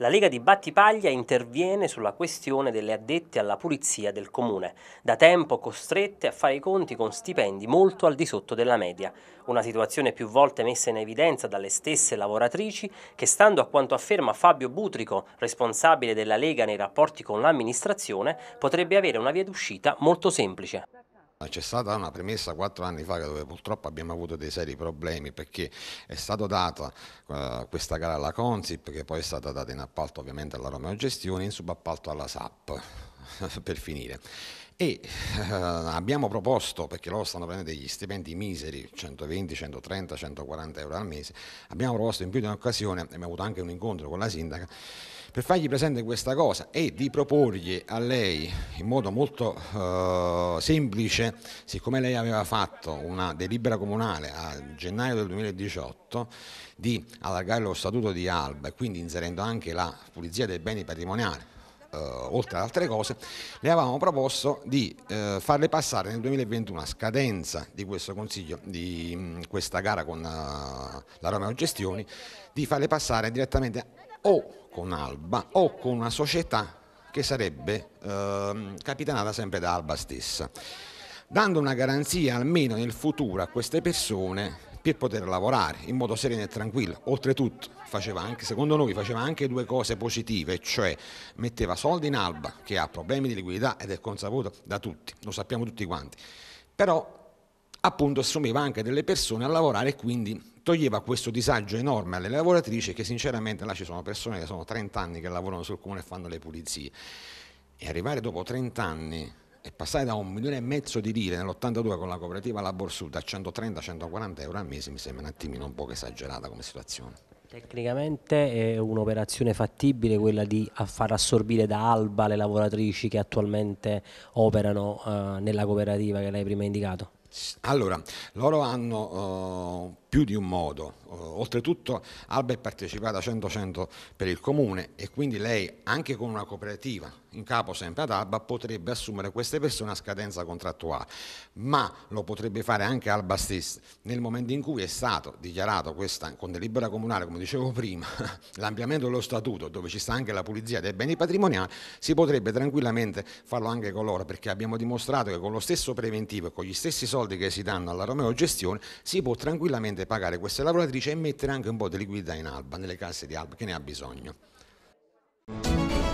La Lega di Battipaglia interviene sulla questione delle addette alla pulizia del comune, da tempo costrette a fare i conti con stipendi molto al di sotto della media, una situazione più volte messa in evidenza dalle stesse lavoratrici che, stando a quanto afferma Fabio Butrico, responsabile della Lega nei rapporti con l'amministrazione, potrebbe avere una via d'uscita molto semplice. C'è stata una premessa quattro anni fa dove purtroppo abbiamo avuto dei seri problemi perché è stata data uh, questa gara alla Consip che poi è stata data in appalto ovviamente alla Romeo Gestione in subappalto alla SAP per finire e eh, abbiamo proposto, perché loro stanno prendendo degli stipendi miseri, 120, 130, 140 euro al mese, abbiamo proposto in più di un'occasione, abbiamo avuto anche un incontro con la sindaca, per fargli presente questa cosa e di proporgli a lei in modo molto eh, semplice, siccome lei aveva fatto una delibera comunale a gennaio del 2018 di allargare lo statuto di Alba e quindi inserendo anche la pulizia dei beni patrimoniali eh, oltre ad altre cose, le avevamo proposto di eh, farle passare nel 2021 a scadenza di questo consiglio, di mh, mm, questa gara con eh, la Romeo Gestioni, di farle passare direttamente o con Alba o con una società che sarebbe ehm, capitanata sempre da Alba stessa dando una garanzia almeno nel futuro a queste persone per poter lavorare in modo sereno e tranquillo. Oltretutto, faceva anche, secondo noi, faceva anche due cose positive, cioè metteva soldi in Alba, che ha problemi di liquidità ed è consapevolto da tutti, lo sappiamo tutti quanti, però appunto assumeva anche delle persone a lavorare e quindi toglieva questo disagio enorme alle lavoratrici che sinceramente là ci sono persone che sono 30 anni che lavorano sul comune e fanno le pulizie e arrivare dopo 30 anni e passare da un milione e mezzo di lire nell'82 con la cooperativa La Borsuda a 130-140 euro al mese mi sembra un attimino un po' esagerata come situazione. Tecnicamente è un'operazione fattibile quella di far assorbire da Alba le lavoratrici che attualmente operano eh, nella cooperativa che lei prima ha indicato? Allora, loro hanno uh, più di un modo, uh, oltretutto Alba è partecipata 100-100 per il comune e quindi lei anche con una cooperativa in capo sempre ad Alba potrebbe assumere queste persone a scadenza contrattuale, ma lo potrebbe fare anche Alba stessa nel momento in cui è stato dichiarato questa, con delibera comunale, come dicevo prima, l'ampliamento dello statuto dove ci sta anche la pulizia dei beni patrimoniali, si potrebbe tranquillamente farlo anche con loro perché abbiamo dimostrato che con lo stesso preventivo e con gli stessi soldi soldi che si danno alla Romeo Gestione si può tranquillamente pagare queste lavoratrici e mettere anche un po' di liquidità in Alba, nelle casse di Alba, che ne ha bisogno.